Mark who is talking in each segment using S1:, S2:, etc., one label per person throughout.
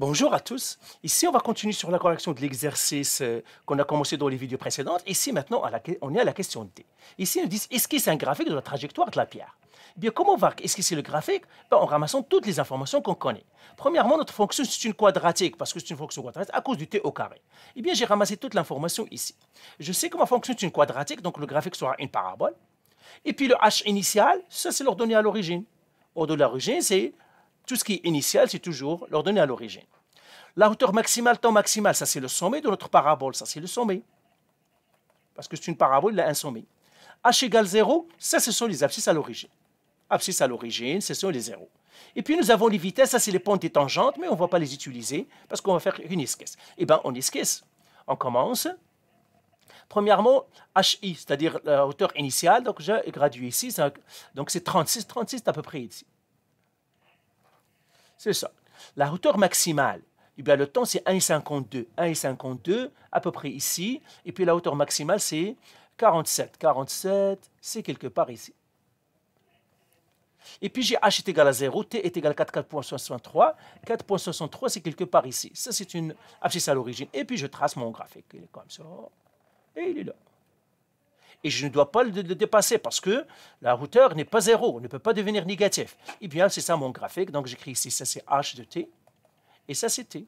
S1: Bonjour à tous. Ici, on va continuer sur la correction de l'exercice euh, qu'on a commencé dans les vidéos précédentes. Ici, maintenant, on est à la question D. Ici, on dit c'est un graphique de la trajectoire de la pierre. Eh bien, comment on va esquisser le graphique ben, En ramassant toutes les informations qu'on connaît. Premièrement, notre fonction, c'est une quadratique, parce que c'est une fonction quadratique à cause du t au carré. Eh bien, j'ai ramassé toute l'information ici. Je sais que ma fonction, est une quadratique, donc le graphique sera une parabole. Et puis le h initial, ça, c'est l'ordonnée à l'origine. Ordonnée à l'origine, c'est tout ce qui est initial, c'est toujours l'ordonnée à l'origine. La hauteur maximale, temps maximal, ça c'est le sommet de notre parabole, ça c'est le sommet. Parce que c'est une parabole, il a un sommet. h égale 0, ça ce sont les abscisses à l'origine. Abscisses à l'origine, ce sont les zéros. Et puis nous avons les vitesses, ça c'est les pentes des tangentes, mais on ne va pas les utiliser parce qu'on va faire une esquisse. Eh bien, on esquisse. On commence. Premièrement, HI, c'est-à-dire la hauteur initiale, donc j'ai gradué ici, donc c'est 36, 36 à peu près ici. C'est ça. La hauteur maximale, du eh bien, le temps, c'est 1,52. 1,52 à peu près ici. Et puis la hauteur maximale, c'est 47. 47, c'est quelque part ici. Et puis j'ai H est égal à 0, T est égal à 4,63. 4,63, c'est quelque part ici. Ça, c'est une abscisse à l'origine. Et puis je trace mon graphique. Il est comme ça. Et il est là et je ne dois pas le, dépasser parce que la hauteur n'est pas zéro, ne peut pas devenir négatif. Et eh bien, c'est ça mon graphique. Donc, j'écris ici, ça c'est H de T, et ça c'est T.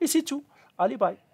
S1: Et c'est tout. Allez, bye.